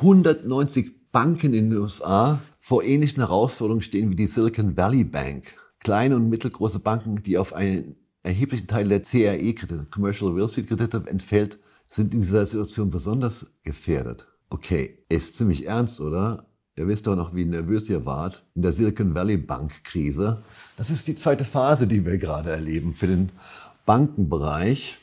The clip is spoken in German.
190 Banken in den USA vor ähnlichen Herausforderungen stehen wie die Silicon Valley Bank. Kleine und mittelgroße Banken, die auf einen erheblichen Teil der CRE-Kredite, Commercial Real Estate Kredite, entfällt, sind in dieser Situation besonders gefährdet. Okay, ist ziemlich ernst, oder? Ihr wisst doch noch, wie nervös ihr wart in der Silicon Valley Bank Krise. Das ist die zweite Phase, die wir gerade erleben für den Bankenbereich.